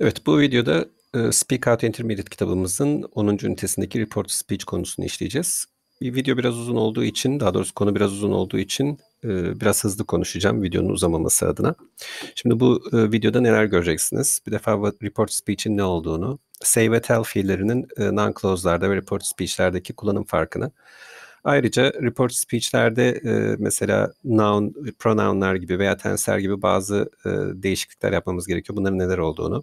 Evet bu videoda e, Speak Out Intermediate kitabımızın 10. ünitesindeki Report Speech konusunu işleyeceğiz. Bir video biraz uzun olduğu için, daha doğrusu konu biraz uzun olduğu için e, biraz hızlı konuşacağım videonun uzamaması adına. Şimdi bu e, videoda neler göreceksiniz? Bir defa Report Speech'in ne olduğunu, Say ve Tell fiillerinin non-close'larda ve Report Speech'lerdeki kullanım farkını, Ayrıca report speech'lerde e, mesela noun, pronounlar gibi veya tensler gibi bazı e, değişiklikler yapmamız gerekiyor. Bunların neler olduğunu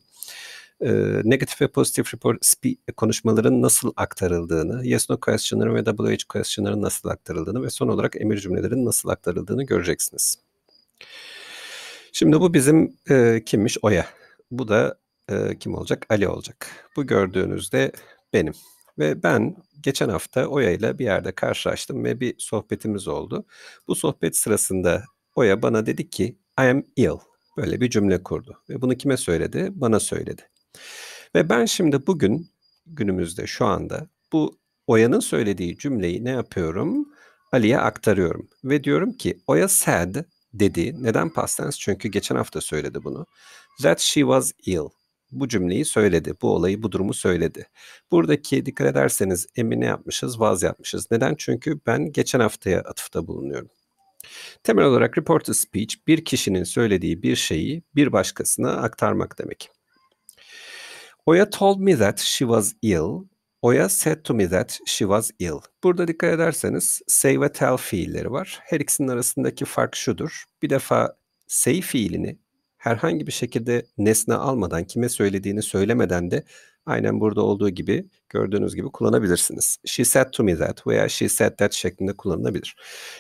e, negatif ve pozitif report speech konuşmaların nasıl aktarıldığını, yes no questionların ve WH questionların nasıl aktarıldığını ve son olarak emir cümlelerin nasıl aktarıldığını göreceksiniz. Şimdi bu bizim e, kimmiş? Oya. Bu da e, kim olacak? Ali olacak. Bu gördüğünüzde benim. Ve ben geçen hafta Oya ile bir yerde karşılaştım ve bir sohbetimiz oldu. Bu sohbet sırasında Oya bana dedi ki I am ill. Böyle bir cümle kurdu. Ve bunu kime söyledi? Bana söyledi. Ve ben şimdi bugün günümüzde şu anda bu Oya'nın söylediği cümleyi ne yapıyorum? Ali'ye aktarıyorum. Ve diyorum ki Oya said dedi. Neden past tense? Çünkü geçen hafta söyledi bunu. That she was ill bu cümleyi söyledi, bu olayı, bu durumu söyledi. Buradaki dikkat ederseniz emine yapmışız, vaz yapmışız. Neden? Çünkü ben geçen haftaya atıfta bulunuyorum. Temel olarak reported speech bir kişinin söylediği bir şeyi bir başkasına aktarmak demek. Oya told me that she was ill. Oya said to me that she was ill. Burada dikkat ederseniz say ve tell fiilleri var. Her ikisinin arasındaki fark şudur. Bir defa say fiilini herhangi bir şekilde nesne almadan, kime söylediğini söylemeden de aynen burada olduğu gibi gördüğünüz gibi kullanabilirsiniz. She said to me that veya she said that şeklinde kullanılabilir.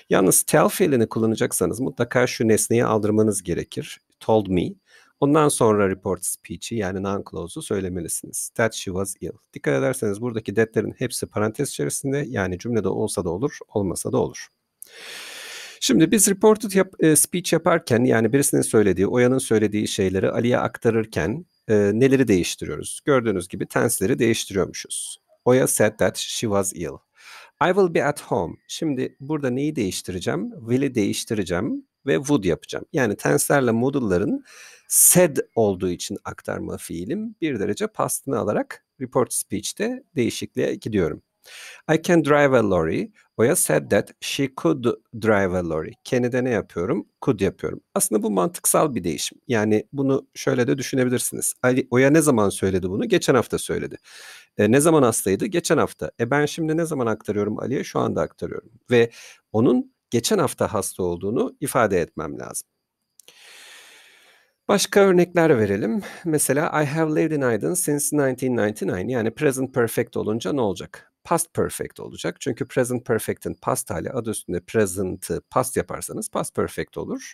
Yalnız tell fiilini kullanacaksanız mutlaka şu nesneyi aldırmanız gerekir. Told me. Ondan sonra report speech'i yani non-clause'u söylemelisiniz. That she was ill. Dikkat ederseniz buradaki that'lerin hepsi parantez içerisinde yani cümlede olsa da olur, olmasa da olur. Şimdi biz reported yap, e, speech yaparken yani birisinin söylediği, Oya'nın söylediği şeyleri Ali'ye aktarırken e, neleri değiştiriyoruz? Gördüğünüz gibi tensleri değiştiriyormuşuz. Oya said that she was ill. I will be at home. Şimdi burada neyi değiştireceğim? Will'i değiştireceğim ve would yapacağım. Yani tenslerle modulların said olduğu için aktarma fiilim bir derece pastını alarak report speech'te değişikliğe gidiyorum. I can drive a lorry. Oya said that she could drive a lorry. Kendine ne yapıyorum? Could yapıyorum. Aslında bu mantıksal bir değişim. Yani bunu şöyle de düşünebilirsiniz. Ali Oya ne zaman söyledi bunu? Geçen hafta söyledi. E, ne zaman hastaydı? Geçen hafta. E ben şimdi ne zaman aktarıyorum Ali'ye? Şu anda aktarıyorum. Ve onun geçen hafta hasta olduğunu ifade etmem lazım. Başka örnekler verelim. Mesela I have lived in Aydın since 1999 yani present perfect olunca ne olacak? past perfect olacak. Çünkü present perfect'in past hali adı üstünde present'ı past yaparsanız past perfect olur.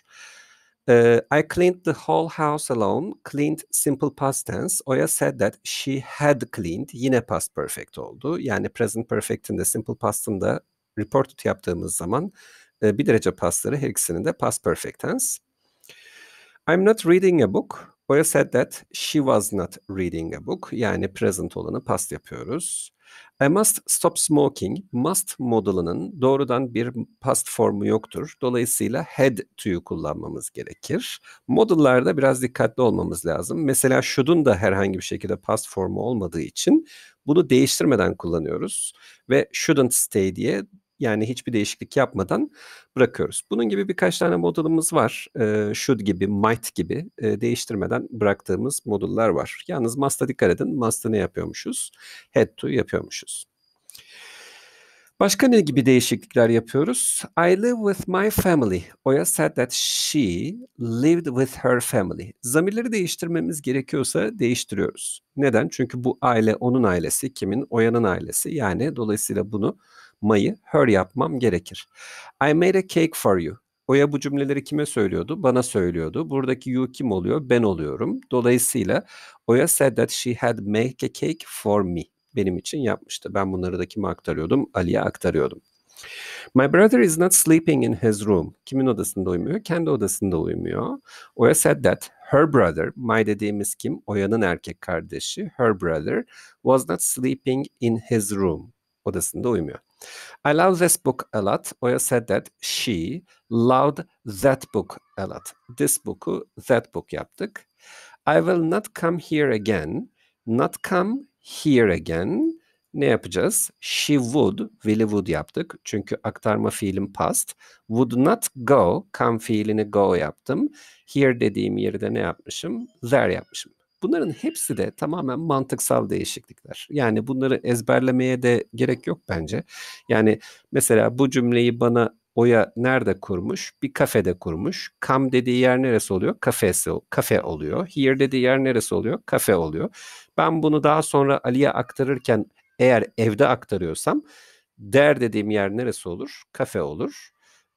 Uh, I cleaned the whole house alone. Cleaned simple past tense. Oya said that she had cleaned. Yine past perfect oldu. Yani present perfect'in de simple past'ın da reported yaptığımız zaman e, bir derece pastları her ikisinin de past perfect tense. I'm not reading a book. Oya said that she was not reading a book. Yani present olanı past yapıyoruz. I must stop smoking, must modalının doğrudan bir past formu yoktur. Dolayısıyla had to'yu kullanmamız gerekir. Modellarda biraz dikkatli olmamız lazım. Mesela should'un da herhangi bir şekilde past formu olmadığı için bunu değiştirmeden kullanıyoruz. Ve shouldn't stay diye yani hiçbir değişiklik yapmadan bırakıyoruz. Bunun gibi birkaç tane modelimiz var. E, should gibi, might gibi e, değiştirmeden bıraktığımız modüller var. Yalnız master dikkat edin. Master ne yapıyormuşuz? Head to yapıyormuşuz. Başka ne gibi değişiklikler yapıyoruz? I live with my family. Oya said that she lived with her family. Zamirleri değiştirmemiz gerekiyorsa değiştiriyoruz. Neden? Çünkü bu aile onun ailesi, kimin? Oya'nın ailesi. Yani dolayısıyla bunu mayı her yapmam gerekir. I made a cake for you. Oya bu cümleleri kime söylüyordu? Bana söylüyordu. Buradaki you kim oluyor? Ben oluyorum. Dolayısıyla Oya said that she had made a cake for me benim için yapmıştı. Ben bunları da kime aktarıyordum? Ali'ye aktarıyordum. My brother is not sleeping in his room. Kimin odasında uyumuyor? Kendi odasında uyumuyor. Oya said that her brother, my dediğimiz kim? Oya'nın erkek kardeşi, her brother was not sleeping in his room. Odasında uyumuyor. I love this book a lot. Oya said that she loved that book a lot. This book'u that book yaptık. I will not come here again. Not come here again ne yapacağız? She would, will'i would yaptık. Çünkü aktarma fiilim past. Would not go, come fiilini go yaptım. Here dediğim yerde ne yapmışım? There yapmışım. Bunların hepsi de tamamen mantıksal değişiklikler. Yani bunları ezberlemeye de gerek yok bence. Yani mesela bu cümleyi bana Oya nerede kurmuş? Bir kafede kurmuş. Kam dediği yer neresi oluyor? Kafesi, kafe oluyor. Here dediği yer neresi oluyor? Kafe oluyor. Ben bunu daha sonra Ali'ye aktarırken eğer evde aktarıyorsam der dediğim yer neresi olur? Kafe olur.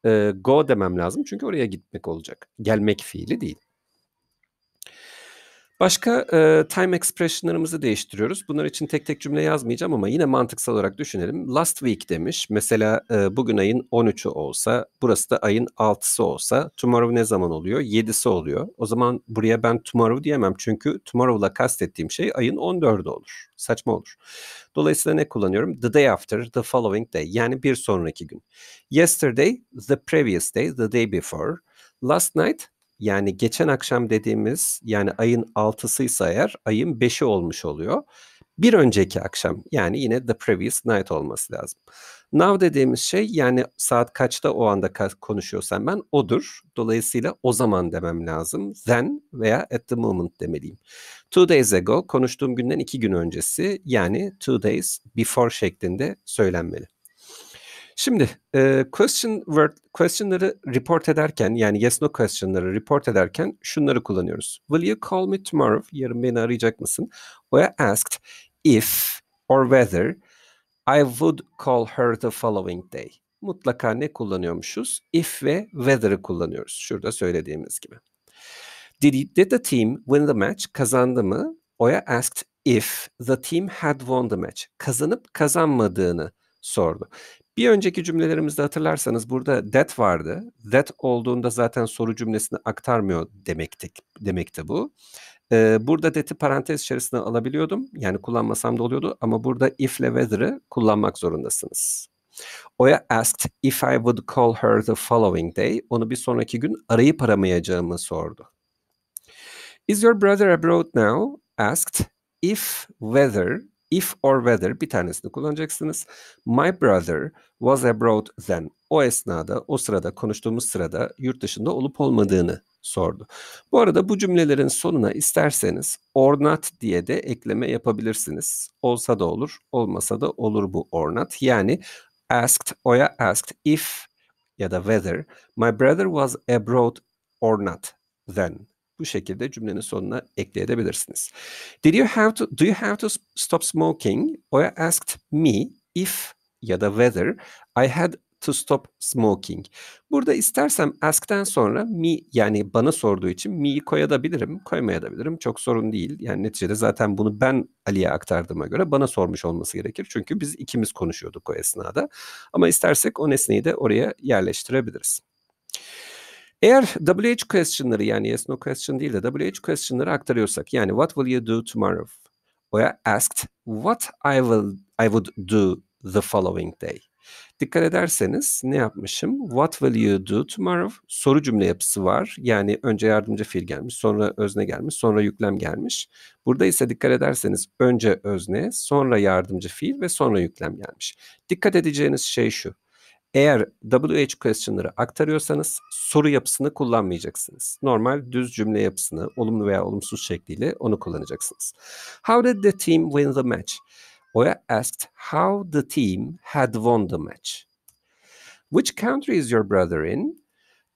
E, go demem lazım çünkü oraya gitmek olacak. Gelmek fiili değil. Başka e, time expression'larımızı değiştiriyoruz. Bunlar için tek tek cümle yazmayacağım ama yine mantıksal olarak düşünelim. Last week demiş. Mesela e, bugün ayın 13'ü olsa, burası da ayın 6'sı olsa tomorrow ne zaman oluyor? 7'si oluyor. O zaman buraya ben tomorrow diyemem çünkü tomorrow'la kastettiğim şey ayın 14'ü olur. Saçma olur. Dolayısıyla ne kullanıyorum? The day after, the following day. Yani bir sonraki gün. Yesterday, the previous day, the day before. Last night, yani geçen akşam dediğimiz yani ayın 6'sıysa eğer ayın 5'i olmuş oluyor. Bir önceki akşam yani yine the previous night olması lazım. Now dediğimiz şey yani saat kaçta o anda ka- konuşuyorsam ben odur. Dolayısıyla o zaman demem lazım. Then veya at the moment demeliyim. Two days ago konuştuğum günden iki gün öncesi yani two days before şeklinde söylenmeli. Şimdi e, question word questionları report ederken yani yes no questionları report ederken şunları kullanıyoruz. Will you call me tomorrow? Yarın beni arayacak mısın? Veya asked if or whether I would call her the following day. Mutlaka ne kullanıyormuşuz? If ve whether'ı kullanıyoruz. Şurada söylediğimiz gibi. Did, did the team win the match? Kazandı mı? Oya asked if the team had won the match. Kazanıp kazanmadığını sordu. Bir önceki cümlelerimizde hatırlarsanız burada that vardı. That olduğunda zaten soru cümlesini aktarmıyor demektik, demekti bu. Ee, burada that'i parantez içerisinde alabiliyordum. Yani kullanmasam da oluyordu ama burada if'le whether'ı kullanmak zorundasınız. Oya asked if I would call her the following day. Onu bir sonraki gün arayıp aramayacağımı sordu. Is your brother abroad now? asked if whether if or whether bir tanesini kullanacaksınız. My brother was abroad then. O esnada, o sırada, konuştuğumuz sırada yurt dışında olup olmadığını sordu. Bu arada bu cümlelerin sonuna isterseniz or not diye de ekleme yapabilirsiniz. Olsa da olur, olmasa da olur bu or not. Yani asked, oya asked if ya da whether my brother was abroad or not then bu şekilde cümlenin sonuna ekleyebilirsiniz. Did you have to, do you have to stop smoking? Oya asked me if ya da whether I had to stop smoking. Burada istersem ask'ten sonra me yani bana sorduğu için me'yi koyabilirim, koymayabilirim. Çok sorun değil. Yani neticede zaten bunu ben Ali'ye aktardığıma göre bana sormuş olması gerekir. Çünkü biz ikimiz konuşuyorduk o esnada. Ama istersek o nesneyi de oraya yerleştirebiliriz. Eğer WH questionları yani yes no question değil de WH questionları aktarıyorsak yani what will you do tomorrow? Veya asked what I will I would do the following day. Dikkat ederseniz ne yapmışım? What will you do tomorrow? Soru cümle yapısı var. Yani önce yardımcı fiil gelmiş, sonra özne gelmiş, sonra yüklem gelmiş. Burada ise dikkat ederseniz önce özne, sonra yardımcı fiil ve sonra yüklem gelmiş. Dikkat edeceğiniz şey şu. Eğer WH questionları aktarıyorsanız soru yapısını kullanmayacaksınız. Normal düz cümle yapısını olumlu veya olumsuz şekliyle onu kullanacaksınız. How did the team win the match? Oya asked how the team had won the match. Which country is your brother in?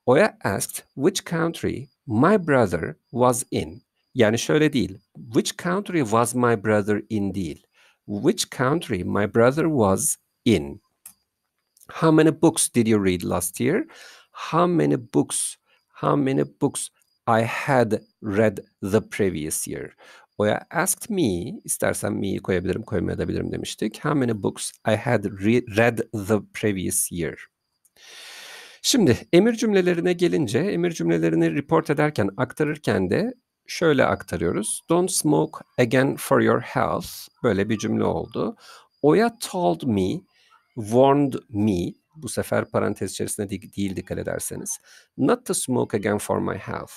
Oya asked which country my brother was in. Yani şöyle değil. Which country was my brother in değil. Which country my brother was in. How many books did you read last year? How many books? How many books I had read the previous year? Oya asked me, istersen me'yi koyabilirim, koymayabilirim demiştik. How many books I had re read the previous year? Şimdi emir cümlelerine gelince, emir cümlelerini report ederken, aktarırken de şöyle aktarıyoruz. Don't smoke again for your health. Böyle bir cümle oldu. Oya told me warned me bu sefer parantez içerisinde değil, dikkat ederseniz. Not to smoke again for my health.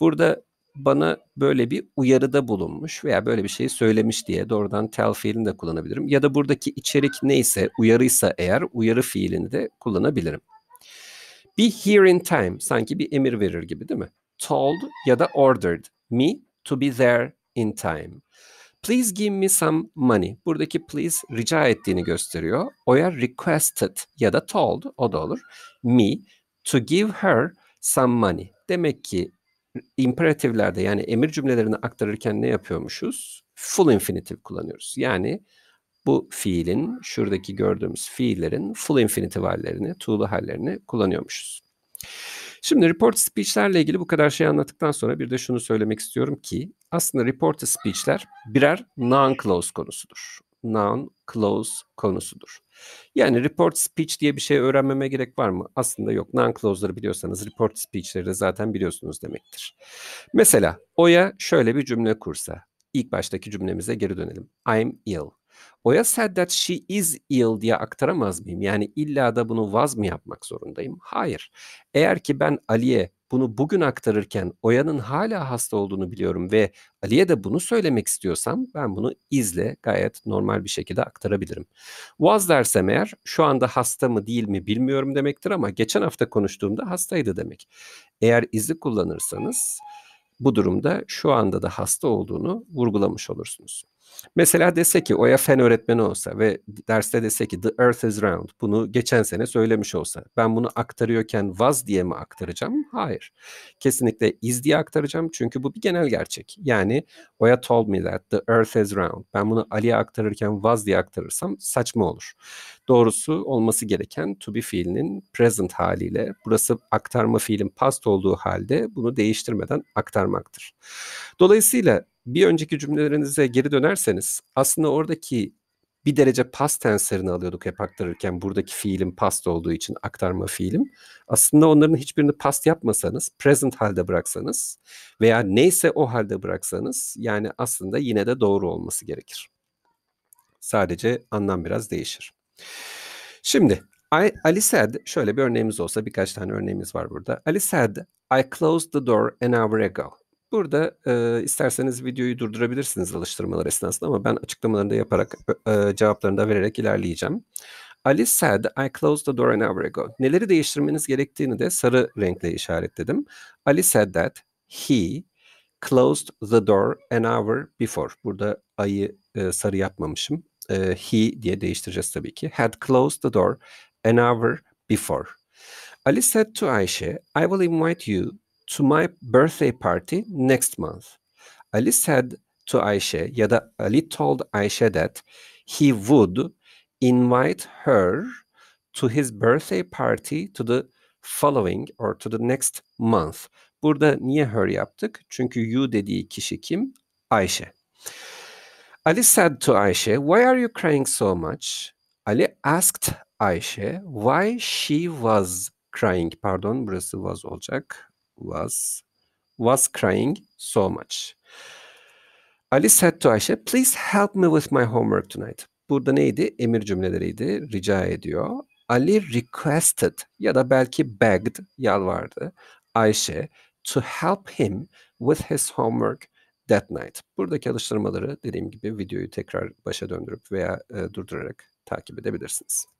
Burada bana böyle bir uyarıda bulunmuş veya böyle bir şey söylemiş diye doğrudan tell fiilini de kullanabilirim. Ya da buradaki içerik neyse uyarıysa eğer uyarı fiilini de kullanabilirim. Be here in time sanki bir emir verir gibi değil mi? Told ya da ordered me to be there in time. Please give me some money. Buradaki please rica ettiğini gösteriyor. Oya requested ya da told o da olur. Me to give her some money. Demek ki imperativlerde yani emir cümlelerini aktarırken ne yapıyormuşuz? Full infinitive kullanıyoruz. Yani bu fiilin şuradaki gördüğümüz fiillerin full infinitive hallerini, tuğlu hallerini kullanıyormuşuz. Şimdi report speech'lerle ilgili bu kadar şey anlattıktan sonra bir de şunu söylemek istiyorum ki aslında report speech'ler birer non-close konusudur. Non-close konusudur. Yani report speech diye bir şey öğrenmeme gerek var mı? Aslında yok. Non-close'ları biliyorsanız report speech'leri de zaten biliyorsunuz demektir. Mesela Oya şöyle bir cümle kursa. İlk baştaki cümlemize geri dönelim. I'm ill. Oya said that she is ill diye aktaramaz mıyım? Yani illa da bunu vaz mı yapmak zorundayım? Hayır. Eğer ki ben Ali'ye bunu bugün aktarırken Oya'nın hala hasta olduğunu biliyorum ve Ali'ye de bunu söylemek istiyorsam ben bunu izle gayet normal bir şekilde aktarabilirim. Was dersem eğer şu anda hasta mı değil mi bilmiyorum demektir ama geçen hafta konuştuğumda hastaydı demek. Eğer izi kullanırsanız bu durumda şu anda da hasta olduğunu vurgulamış olursunuz. Mesela dese ki Oya fen öğretmeni olsa ve derste dese ki The Earth is round. Bunu geçen sene söylemiş olsa. Ben bunu aktarıyorken was diye mi aktaracağım? Hayır. Kesinlikle is diye aktaracağım. Çünkü bu bir genel gerçek. Yani Oya told me that the earth is round. Ben bunu Ali'ye aktarırken was diye aktarırsam saçma olur. Doğrusu olması gereken to be fiilinin present haliyle burası aktarma fiilin past olduğu halde bunu değiştirmeden aktarmaktır. Dolayısıyla bir önceki cümlelerinize geri dönerseniz aslında oradaki bir derece past tenslerini alıyorduk hep aktarırken buradaki fiilin past olduğu için aktarma fiilim. Aslında onların hiçbirini past yapmasanız, present halde bıraksanız veya neyse o halde bıraksanız yani aslında yine de doğru olması gerekir. Sadece anlam biraz değişir. Şimdi Ali said, şöyle bir örneğimiz olsa birkaç tane örneğimiz var burada. Ali said, I closed the door an hour ago. Burada e, isterseniz videoyu durdurabilirsiniz alıştırmalar esnasında ama ben açıklamalarını da yaparak, e, cevaplarını da vererek ilerleyeceğim. Ali said, I closed the door an hour ago. Neleri değiştirmeniz gerektiğini de sarı renkle işaretledim. Ali said that he closed the door an hour before. Burada ayı e, sarı yapmamışım. E, he diye değiştireceğiz tabii ki. Had closed the door an hour before. Ali said to Ayşe, I will invite you to my birthday party next month. Ali said to Ayşe ya da Ali told Ayşe that he would invite her to his birthday party to the following or to the next month. Burada niye her yaptık? Çünkü you dediği kişi kim? Ayşe. Ali said to Ayşe, "Why are you crying so much?" Ali asked Ayşe why she was crying. Pardon, burası was olacak was was crying so much. Ali said to Ayşe, please help me with my homework tonight. Burada neydi? Emir cümleleriydi. Rica ediyor. Ali requested ya da belki begged, yalvardı. Ayşe to help him with his homework that night. Buradaki alıştırmaları dediğim gibi videoyu tekrar başa döndürüp veya e, durdurarak takip edebilirsiniz.